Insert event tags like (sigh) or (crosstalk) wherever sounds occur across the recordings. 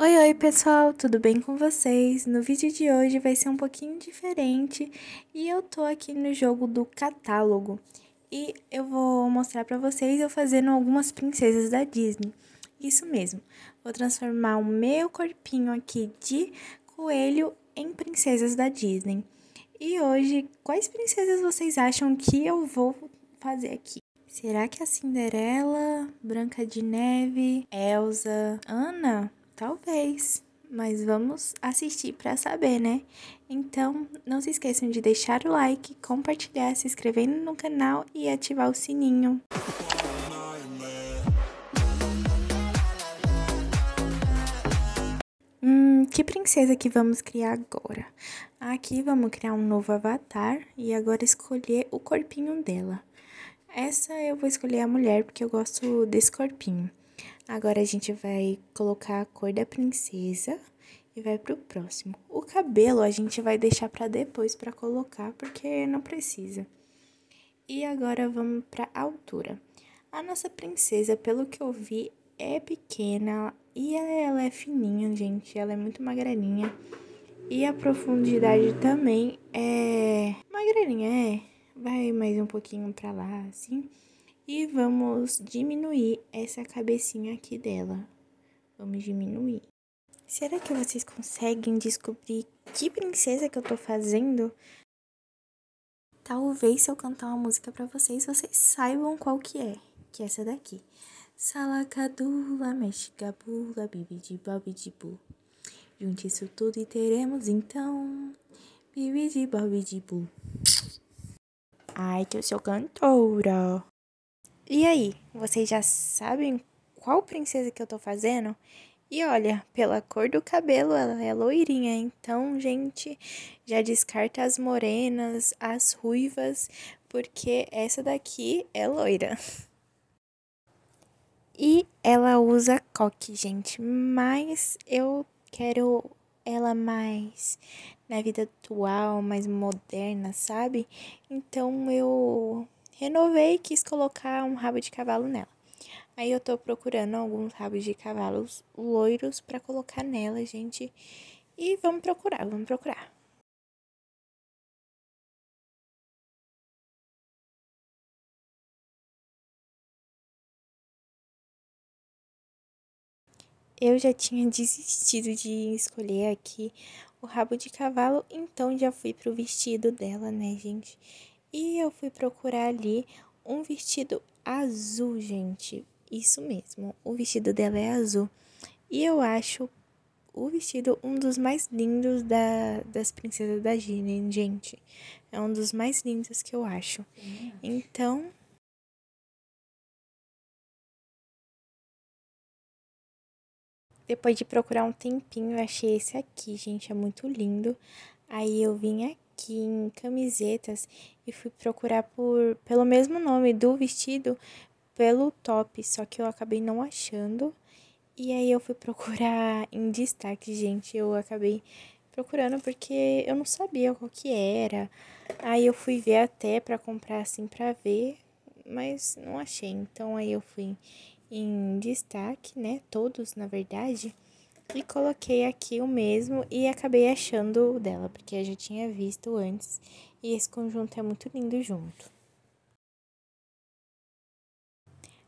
Oi, oi pessoal, tudo bem com vocês? No vídeo de hoje vai ser um pouquinho diferente e eu tô aqui no jogo do catálogo e eu vou mostrar pra vocês eu fazendo algumas princesas da Disney, isso mesmo, vou transformar o meu corpinho aqui de coelho em princesas da Disney. E hoje, quais princesas vocês acham que eu vou fazer aqui? Será que a Cinderela, Branca de Neve, Elsa, Ana? Talvez, mas vamos assistir para saber, né? Então, não se esqueçam de deixar o like, compartilhar, se inscrever no canal e ativar o sininho. Hum, que princesa que vamos criar agora? Aqui vamos criar um novo avatar e agora escolher o corpinho dela. Essa eu vou escolher a mulher porque eu gosto desse corpinho. Agora a gente vai colocar a cor da princesa e vai pro próximo. O cabelo a gente vai deixar para depois para colocar, porque não precisa. E agora vamos para altura. A nossa princesa, pelo que eu vi, é pequena e ela é fininha, gente. Ela é muito magrelinha. E a profundidade também é magrelinha, é. Vai mais um pouquinho para lá, assim. E vamos diminuir essa cabecinha aqui dela. Vamos diminuir. Será que vocês conseguem descobrir que princesa que eu tô fazendo? Talvez se eu cantar uma música para vocês, vocês saibam qual que é, que é essa daqui. Salacadula, bibidi, bobidi bu. Junte isso tudo e teremos então bibidi, bu. Ai, que eu sou cantora. E aí, vocês já sabem qual princesa que eu tô fazendo? E olha, pela cor do cabelo ela é loirinha, então, gente, já descarta as morenas, as ruivas, porque essa daqui é loira. (laughs) E ela usa coque, gente, mas eu quero ela mais na vida atual, mais moderna, sabe? Então eu Renovei e quis colocar um rabo de cavalo nela. Aí eu tô procurando alguns rabos de cavalos loiros para colocar nela, gente. E vamos procurar, vamos procurar. Eu já tinha desistido de escolher aqui o rabo de cavalo, então já fui pro vestido dela, né, gente? E eu fui procurar ali um vestido azul, gente. Isso mesmo, o vestido dela é azul. E eu acho o vestido um dos mais lindos da, das princesas da Disney, gente. É um dos mais lindos que eu acho. Então, Depois de procurar um tempinho, eu achei esse aqui, gente, é muito lindo. Aí eu vim aqui aqui em camisetas e fui procurar por pelo mesmo nome do vestido pelo top, só que eu acabei não achando. E aí eu fui (laughs) procurar em destaque, gente, eu acabei procurando porque eu não sabia qual que era. Aí eu fui ver até para comprar assim para ver, mas não achei. Então aí eu fui em destaque, né? Todos, na verdade. E coloquei aqui o mesmo e acabei achando o dela, porque eu já tinha visto antes. E esse conjunto é muito lindo junto.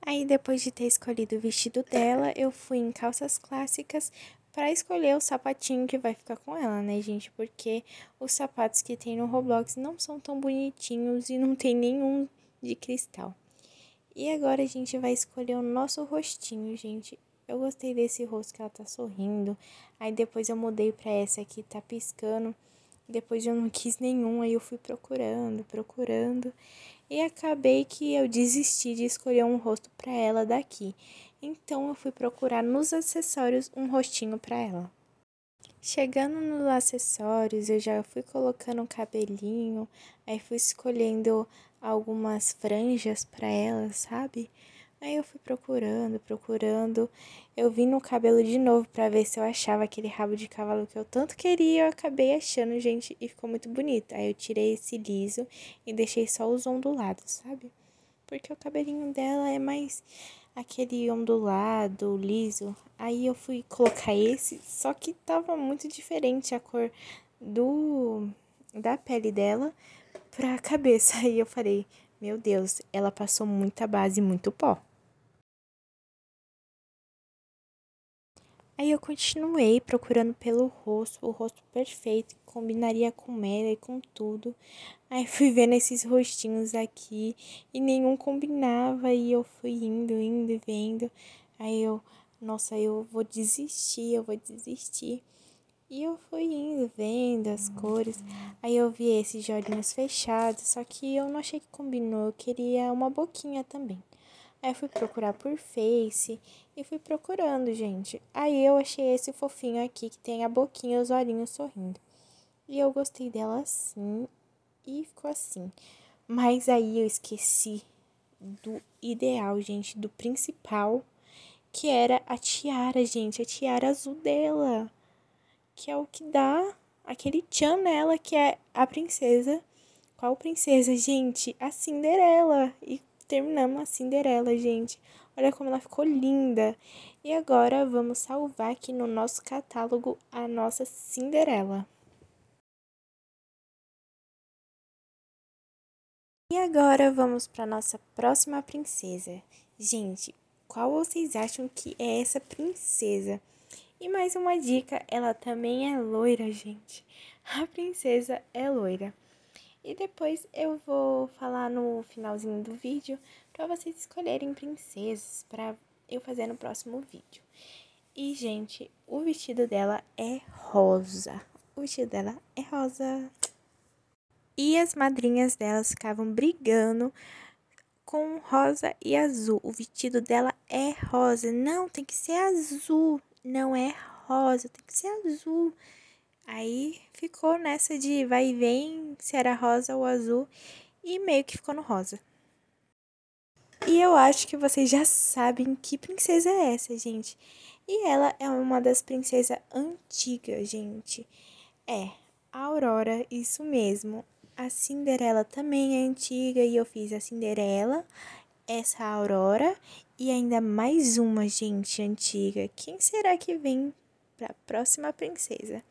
Aí, depois de ter escolhido o vestido dela, eu fui em calças clássicas para escolher o sapatinho que vai ficar com ela, né, gente? Porque os sapatos que tem no Roblox não são tão bonitinhos e não tem nenhum de cristal. E agora a gente vai escolher o nosso rostinho, gente. Eu gostei desse rosto que ela tá sorrindo. Aí depois eu mudei pra essa aqui, tá piscando. Depois eu não (laughs) quis nenhum, aí eu fui procurando, procurando. E acabei que eu desisti de escolher um rosto para ela daqui. Então eu fui procurar nos acessórios um rostinho para ela. Chegando nos acessórios, eu já fui colocando o cabelinho, aí fui escolhendo algumas franjas para ela, sabe? Aí eu fui procurando, procurando. Eu vim no cabelo de novo para ver se eu achava aquele rabo de cavalo que eu tanto queria. Eu acabei achando, gente, e ficou muito bonito. Aí eu tirei esse liso e deixei só os ondulados, sabe? Porque o cabelinho dela é mais aquele ondulado, liso. Aí eu fui colocar esse, só que tava muito diferente a cor do da pele dela pra cabeça. (laughs) Aí eu falei, meu Deus, ela passou muita base e muito pó. Aí eu continuei procurando pelo rosto, o rosto perfeito, que combinaria com ela e com tudo. Aí fui vendo esses rostinhos aqui e nenhum combinava e eu fui indo, indo e vendo. Aí eu, nossa, eu vou desistir, eu vou desistir. E eu fui indo, vendo as cores. Aí eu vi esses olhinhos fechados, só que eu não achei que combinou, eu queria uma boquinha também. Aí fui procurar por Face e fui procurando, gente. Aí eu achei esse fofinho aqui que tem a boquinha e os olhinhos sorrindo. E eu gostei dela assim e ficou assim. Mas aí eu esqueci do ideal, gente, do principal, que era a tiara, gente, a tiara azul dela, que é o que dá aquele tchan nela, que é a princesa. Qual princesa, gente? A Cinderela. E terminamos a Cinderela, gente. Olha como ela ficou linda. E agora vamos salvar aqui no nosso catálogo a nossa Cinderela. E agora vamos para nossa próxima princesa. Gente, qual vocês acham que é essa princesa? E mais uma dica, ela também é loira, gente. A princesa é loira. E depois eu vou falar no finalzinho do vídeo para vocês escolherem princesas para eu fazer no próximo vídeo. E, gente, o vestido dela é rosa. O vestido dela é rosa. E as madrinhas delas ficavam brigando com rosa e azul. O vestido dela é rosa. Não, tem que ser azul. Não é rosa, tem que ser azul. Aí ficou nessa de vai e vem se era rosa ou azul e meio que ficou no rosa. E eu acho que vocês já sabem que princesa é essa, gente. E ela é uma das princesas antigas, gente. É, a Aurora, isso mesmo. A Cinderela também é antiga e eu fiz a Cinderela, essa Aurora e ainda mais uma, gente, antiga. Quem será que vem para a próxima princesa?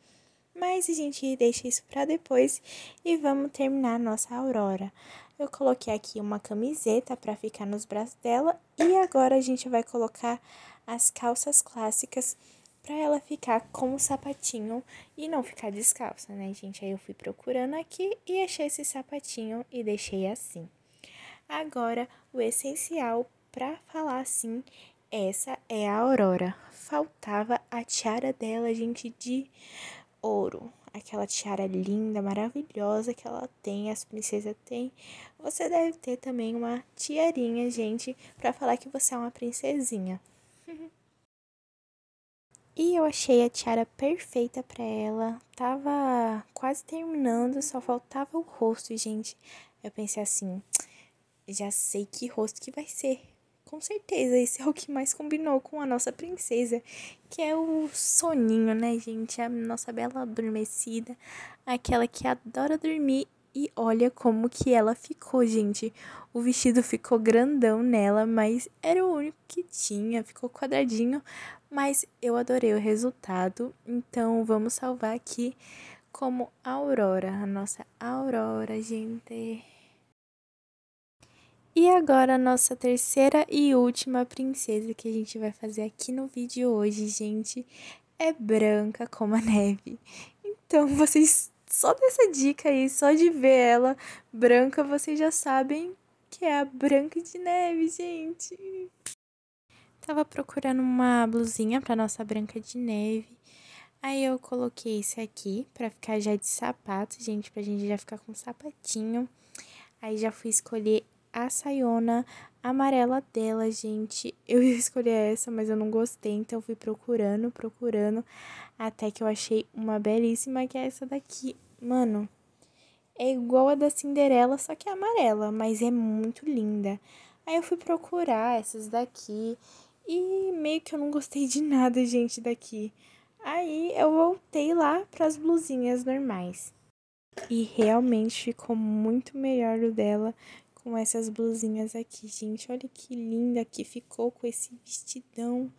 Mas a gente deixa isso para depois e vamos terminar a nossa aurora. Eu coloquei aqui uma camiseta para ficar nos braços dela e agora a gente vai colocar as calças clássicas para ela ficar com o sapatinho e não ficar descalça, né, gente? Aí eu fui procurando aqui e achei esse sapatinho e deixei assim. Agora, o essencial para falar assim, essa é a Aurora. Faltava a tiara dela, gente, de ouro, aquela tiara linda, maravilhosa que ela tem, as princesas têm. Você deve ter também uma tiarinha, gente, para falar que você é uma princesinha. (laughs) e eu achei a tiara perfeita para ela. Tava quase terminando, só faltava o rosto, gente. Eu pensei assim, já sei que rosto que vai ser. Com certeza, esse é o que mais combinou com a nossa princesa, que é o soninho, né, gente? A nossa bela adormecida, aquela que adora dormir e olha como que ela ficou, gente. O vestido ficou grandão nela, mas era o único que tinha, ficou quadradinho, mas eu adorei o resultado. Então vamos salvar aqui como Aurora, a nossa Aurora, gente. E agora a nossa terceira e última princesa que a gente vai fazer aqui no vídeo hoje, gente, é branca como a neve. Então vocês só dessa dica aí, só de ver ela branca, vocês já sabem que é a Branca de Neve, gente. Tava procurando uma blusinha para nossa Branca de Neve. Aí eu coloquei esse aqui para ficar já de sapato, gente, pra gente já ficar com sapatinho. Aí já fui escolher a saiona amarela dela, gente. Eu (laughs) ia escolher essa, mas eu não gostei, então fui procurando, procurando, até que eu achei uma belíssima, que é essa daqui. Mano, é igual a da Cinderela, só que é amarela, mas é muito linda. Aí eu fui procurar essas daqui e meio que eu não gostei de nada, (laughs) gente, daqui. Aí eu voltei lá para as blusinhas normais. E realmente ficou muito melhor o dela com essas blusinhas aqui, gente. Olha que linda que ficou com esse vestidão.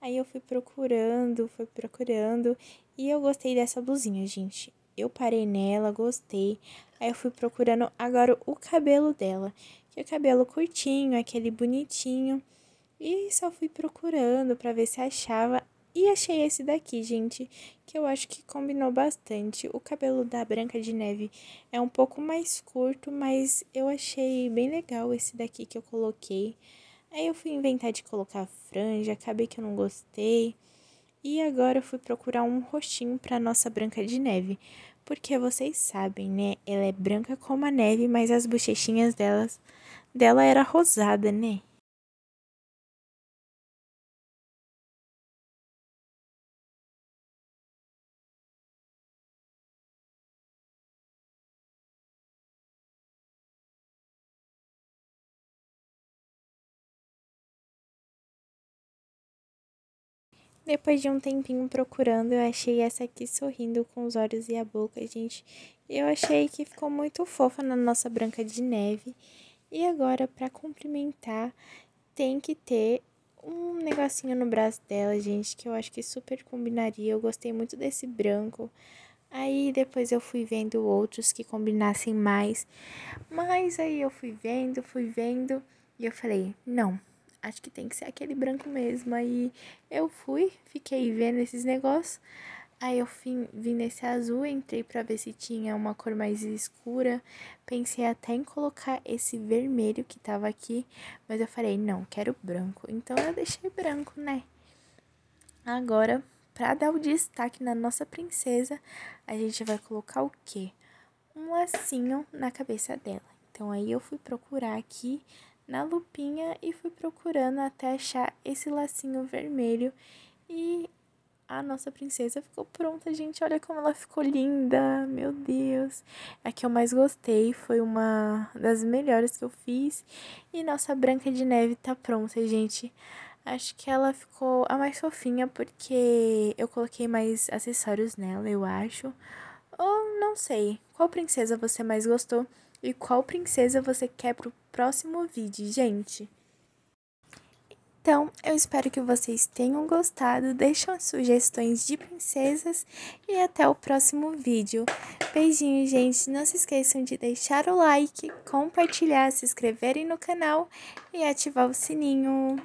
Aí eu fui procurando, fui procurando e eu gostei dessa blusinha, gente. Eu parei nela, gostei. Aí eu fui procurando agora o cabelo dela, que é cabelo curtinho, aquele bonitinho. E só fui procurando para ver se achava e achei esse daqui, gente, que eu acho que combinou bastante. O cabelo da Branca de Neve é um pouco mais curto, mas eu achei bem legal esse daqui que eu coloquei. Aí eu fui inventar de colocar franja, acabei que eu não gostei. E agora eu fui procurar um rostinho para nossa Branca de Neve, porque vocês sabem, né? Ela é branca como a neve, mas as bochechinhas delas dela era rosada, né? Depois de um tempinho procurando, eu achei essa aqui sorrindo com os olhos e a boca, gente. Eu achei que ficou muito fofa na nossa Branca de Neve. E agora, para cumprimentar, tem que ter um negocinho no braço dela, gente, que eu acho que super combinaria. Eu gostei muito desse branco. Aí depois eu fui vendo outros que combinassem mais. Mas aí eu fui vendo, fui vendo e eu falei: "Não, acho que tem que ser aquele branco mesmo. Aí eu fui, fiquei vendo esses negócios. Aí eu vim, vim nesse azul, entrei para ver se tinha uma cor mais escura. Pensei até em colocar esse vermelho que tava aqui, mas eu falei, não, quero branco. Então eu deixei branco, né? Agora, para dar o destaque na nossa princesa, a gente vai colocar o quê? Um lacinho na cabeça dela. Então aí eu fui procurar aqui na lupinha e fui procurando até achar esse lacinho vermelho e a nossa princesa ficou pronta, gente. Olha como ela ficou linda, meu Deus. A que eu mais gostei foi uma das melhores que eu fiz. E nossa Branca de Neve tá pronta, gente. Acho que ela ficou a mais fofinha porque eu coloquei mais acessórios nela, eu acho. Ou não sei. Qual princesa você mais gostou? E qual princesa você quer pro próximo vídeo, gente? Então, eu espero que vocês tenham gostado. Deixam sugestões de princesas e até o próximo vídeo. Beijinho, gente. Não se esqueçam de deixar o like, compartilhar, se inscreverem no canal e ativar o sininho.